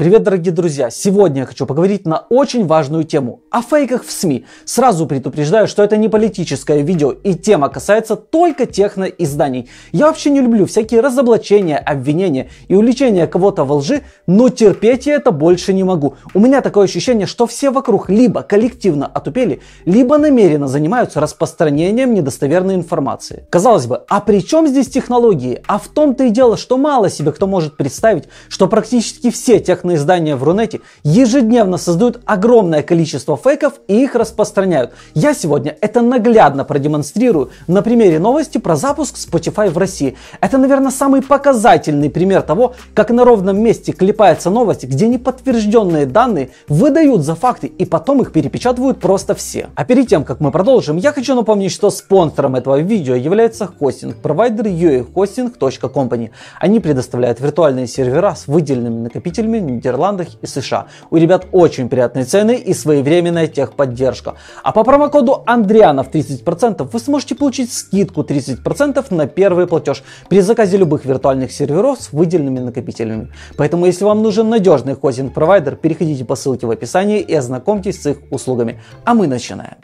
Привет, дорогие друзья! Сегодня я хочу поговорить на очень важную тему – о фейках в СМИ. Сразу предупреждаю, что это не политическое видео, и тема касается только техноизданий. Я вообще не люблю всякие разоблачения, обвинения и увлечения кого-то во лжи, но терпеть я это больше не могу. У меня такое ощущение, что все вокруг либо коллективно отупели, либо намеренно занимаются распространением недостоверной информации. Казалось бы, а при чем здесь технологии? А в том-то и дело, что мало себе кто может представить, что практически все техно местные издания в Рунете ежедневно создают огромное количество фейков и их распространяют. Я сегодня это наглядно продемонстрирую на примере новости про запуск Spotify в России. Это, наверное, самый показательный пример того, как на ровном месте клепается новость, где неподтвержденные данные выдают за факты и потом их перепечатывают просто все. А перед тем, как мы продолжим, я хочу напомнить, что спонсором этого видео является хостинг-провайдер uehosting.company. Они предоставляют виртуальные сервера с выделенными накопителями Нидерландах и США. У ребят очень приятные цены и своевременная техподдержка. А по промокоду Андрианов 30% вы сможете получить скидку 30% на первый платеж при заказе любых виртуальных серверов с выделенными накопителями. Поэтому если вам нужен надежный хостинг-провайдер, переходите по ссылке в описании и ознакомьтесь с их услугами. А мы начинаем.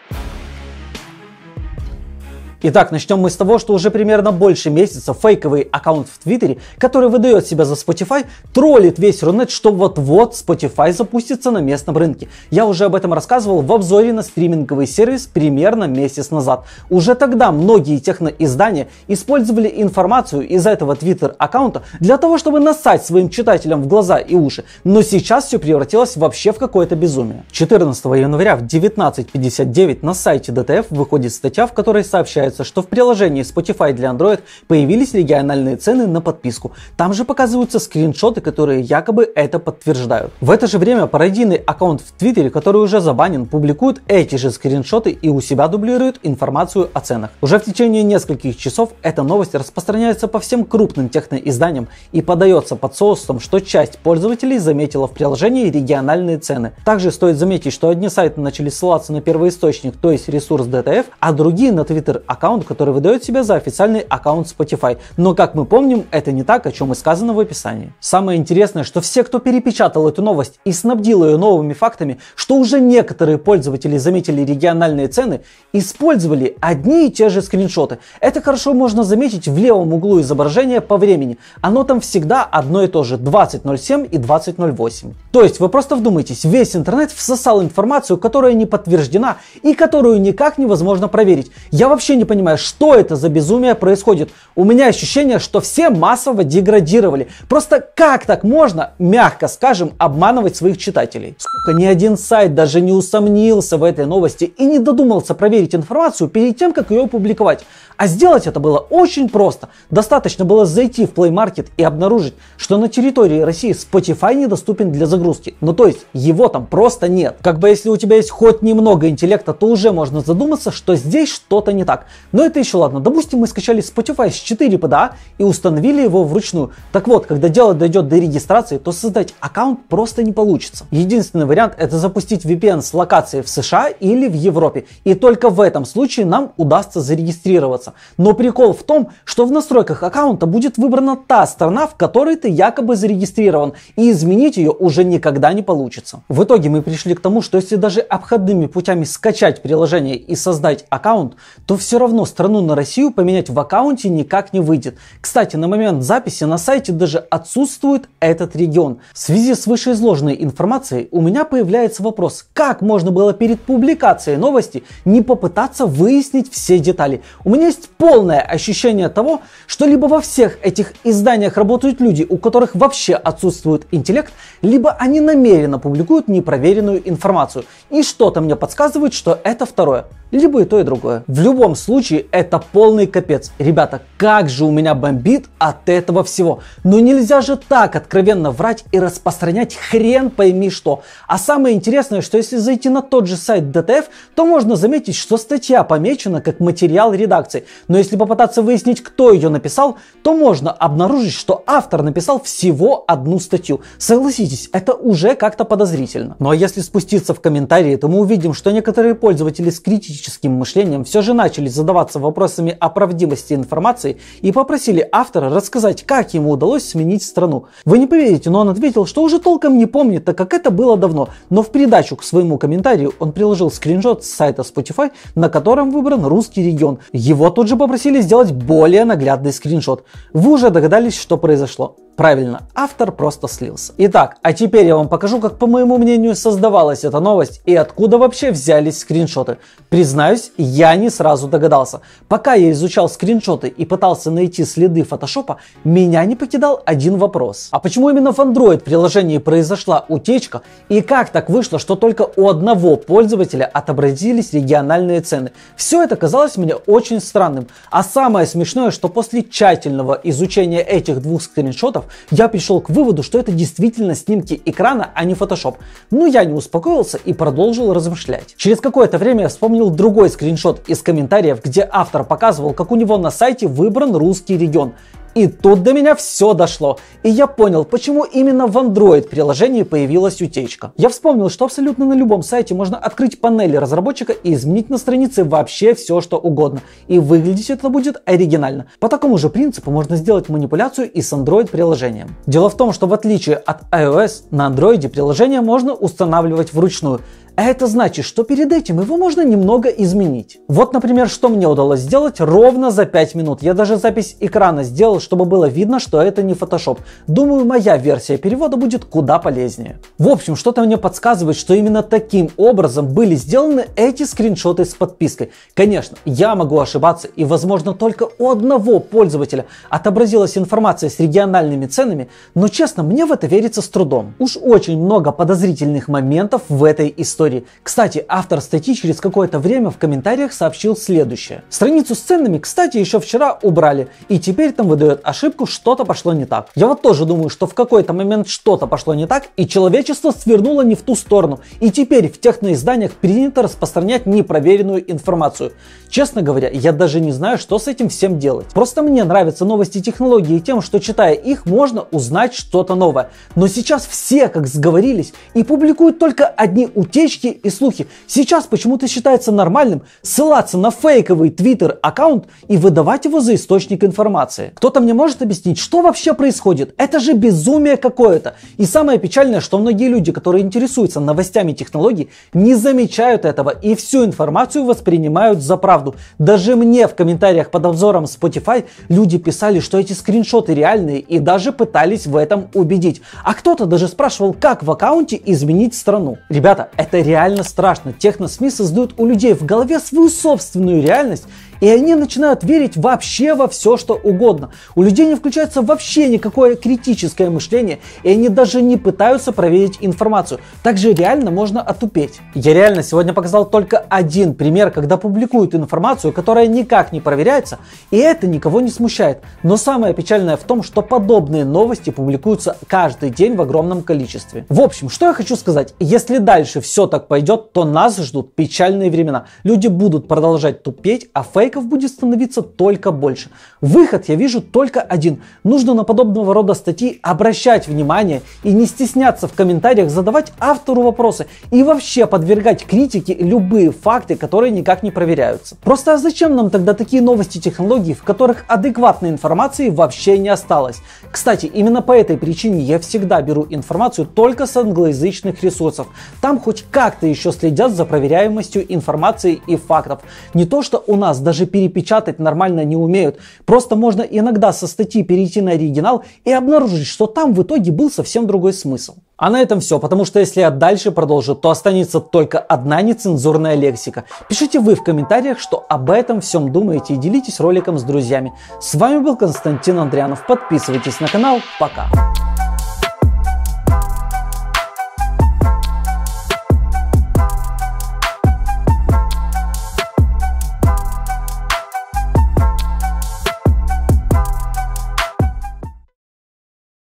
Итак, начнем мы с того, что уже примерно больше месяца фейковый аккаунт в Твиттере, который выдает себя за Spotify, троллит весь Рунет, что вот-вот Spotify запустится на местном рынке. Я уже об этом рассказывал в обзоре на стриминговый сервис примерно месяц назад. Уже тогда многие техноиздания использовали информацию из этого Твиттер аккаунта для того, чтобы насать своим читателям в глаза и уши. Но сейчас все превратилось вообще в какое-то безумие. 14 января в 19.59 на сайте DTF выходит статья, в которой сообщается отмечается, что в приложении Spotify для Android появились региональные цены на подписку. Там же показываются скриншоты, которые якобы это подтверждают. В это же время пародийный аккаунт в Твиттере, который уже забанен, публикует эти же скриншоты и у себя дублирует информацию о ценах. Уже в течение нескольких часов эта новость распространяется по всем крупным техноизданиям и подается под соусом, что часть пользователей заметила в приложении региональные цены. Также стоит заметить, что одни сайты начали ссылаться на первоисточник, то есть ресурс DTF, а другие на Twitter аккаунт аккаунт, который выдает себя за официальный аккаунт Spotify. Но, как мы помним, это не так, о чем и сказано в описании. Самое интересное, что все, кто перепечатал эту новость и снабдил ее новыми фактами, что уже некоторые пользователи заметили региональные цены, использовали одни и те же скриншоты. Это хорошо можно заметить в левом углу изображения по времени. Оно там всегда одно и то же 20.07 и 20.08. То есть вы просто вдумайтесь, весь интернет всосал информацию, которая не подтверждена и которую никак невозможно проверить. Я вообще не понимаю, что это за безумие происходит. У меня ощущение, что все массово деградировали. Просто как так можно, мягко скажем, обманывать своих читателей? Сука, ни один сайт даже не усомнился в этой новости и не додумался проверить информацию перед тем, как ее опубликовать. А сделать это было очень просто. Достаточно было зайти в Play Market и обнаружить, что на территории России Spotify недоступен для загрузки. Ну то есть его там просто нет. Как бы если у тебя есть хоть немного интеллекта, то уже можно задуматься, что здесь что-то не так. Но ну, это еще ладно. Допустим, мы скачали Spotify с 4 PDA а и установили его вручную. Так вот, когда дело дойдет до регистрации, то создать аккаунт просто не получится. Единственный вариант это запустить VPN с локации в США или в Европе. И только в этом случае нам удастся зарегистрироваться. Но прикол в том, что в настройках аккаунта будет выбрана та страна, в которой ты якобы зарегистрирован, и изменить ее уже никогда не получится. В итоге мы пришли к тому, что если даже обходными путями скачать приложение и создать аккаунт, то все равно равно страну на Россию поменять в аккаунте никак не выйдет. Кстати, на момент записи на сайте даже отсутствует этот регион. В связи с вышеизложенной информацией у меня появляется вопрос, как можно было перед публикацией новости не попытаться выяснить все детали. У меня есть полное ощущение того, что либо во всех этих изданиях работают люди, у которых вообще отсутствует интеллект, либо они намеренно публикуют непроверенную информацию. И что-то мне подсказывает, что это второе. Либо и то, и другое. В любом случае, случае это полный капец. Ребята, как же у меня бомбит от этого всего. Но нельзя же так откровенно врать и распространять хрен пойми что. А самое интересное, что если зайти на тот же сайт DTF, то можно заметить, что статья помечена как материал редакции. Но если попытаться выяснить, кто ее написал, то можно обнаружить, что автор написал всего одну статью. Согласитесь, это уже как-то подозрительно. Ну а если спуститься в комментарии, то мы увидим, что некоторые пользователи с критическим мышлением все же начали задавать задаваться вопросами о правдивости информации и попросили автора рассказать, как ему удалось сменить страну. Вы не поверите, но он ответил, что уже толком не помнит, так как это было давно, но в передачу к своему комментарию он приложил скриншот с сайта Spotify, на котором выбран русский регион. Его тут же попросили сделать более наглядный скриншот. Вы уже догадались, что произошло. Правильно, автор просто слился. Итак, а теперь я вам покажу, как по моему мнению создавалась эта новость и откуда вообще взялись скриншоты. Признаюсь, я не сразу догадался. Пока я изучал скриншоты и пытался найти следы фотошопа, меня не покидал один вопрос. А почему именно в Android приложении произошла утечка и как так вышло, что только у одного пользователя отобразились региональные цены? Все это казалось мне очень странным. А самое смешное, что после тщательного изучения этих двух скриншотов я пришел к выводу, что это действительно снимки экрана, а не Photoshop. Но я не успокоился и продолжил размышлять. Через какое-то время я вспомнил другой скриншот из комментариев, где автор показывал, как у него на сайте выбран русский регион – и тут до меня все дошло. И я понял, почему именно в Android приложении появилась утечка. Я вспомнил, что абсолютно на любом сайте можно открыть панели разработчика и изменить на странице вообще все, что угодно. И выглядеть это будет оригинально. По такому же принципу можно сделать манипуляцию и с Android приложением. Дело в том, что в отличие от iOS, на Android приложение можно устанавливать вручную. А это значит, что перед этим его можно немного изменить. Вот, например, что мне удалось сделать ровно за 5 минут. Я даже запись экрана сделал, чтобы было видно, что это не Photoshop. Думаю, моя версия перевода будет куда полезнее. В общем, что-то мне подсказывает, что именно таким образом были сделаны эти скриншоты с подпиской. Конечно, я могу ошибаться, и возможно только у одного пользователя отобразилась информация с региональными ценами, но честно, мне в это верится с трудом. Уж очень много подозрительных моментов в этой истории истории. Кстати, автор статьи через какое-то время в комментариях сообщил следующее. Страницу с ценами, кстати, еще вчера убрали, и теперь там выдает ошибку «что-то пошло не так». Я вот тоже думаю, что в какой-то момент что-то пошло не так, и человечество свернуло не в ту сторону, и теперь в техноизданиях принято распространять непроверенную информацию. Честно говоря, я даже не знаю, что с этим всем делать. Просто мне нравятся новости технологии тем, что читая их, можно узнать что-то новое. Но сейчас все как сговорились и публикуют только одни утечки, утечки и слухи. Сейчас почему-то считается нормальным ссылаться на фейковый твиттер-аккаунт и выдавать его за источник информации. Кто-то мне может объяснить, что вообще происходит? Это же безумие какое-то. И самое печальное, что многие люди, которые интересуются новостями технологий, не замечают этого и всю информацию воспринимают за правду. Даже мне в комментариях под обзором Spotify люди писали, что эти скриншоты реальные и даже пытались в этом убедить. А кто-то даже спрашивал, как в аккаунте изменить страну. Ребята, это реально страшно. Техносми создают у людей в голове свою собственную реальность, и они начинают верить вообще во все, что угодно. У людей не включается вообще никакое критическое мышление, и они даже не пытаются проверить информацию. Также реально можно отупеть. Я реально сегодня показал только один пример, когда публикуют информацию, которая никак не проверяется, и это никого не смущает. Но самое печальное в том, что подобные новости публикуются каждый день в огромном количестве. В общем, что я хочу сказать. Если дальше все так пойдет, то нас ждут печальные времена. Люди будут продолжать тупеть, а фейк лайков будет становиться только больше. Выход я вижу только один. Нужно на подобного рода статьи обращать внимание и не стесняться в комментариях задавать автору вопросы и вообще подвергать критике любые факты, которые никак не проверяются. Просто а зачем нам тогда такие новости технологий, в которых адекватной информации вообще не осталось? Кстати, именно по этой причине я всегда беру информацию только с англоязычных ресурсов. Там хоть как-то еще следят за проверяемостью информации и фактов. Не то, что у нас даже даже перепечатать нормально не умеют. Просто можно иногда со статьи перейти на оригинал и обнаружить, что там в итоге был совсем другой смысл. А на этом все, потому что если я дальше продолжу, то останется только одна нецензурная лексика. Пишите вы в комментариях, что об этом всем думаете и делитесь роликом с друзьями. С вами был Константин Андрянов. Подписывайтесь на канал. Пока.